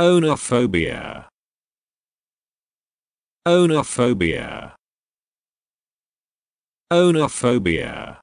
Onophobia. Onophobia. Onophobia.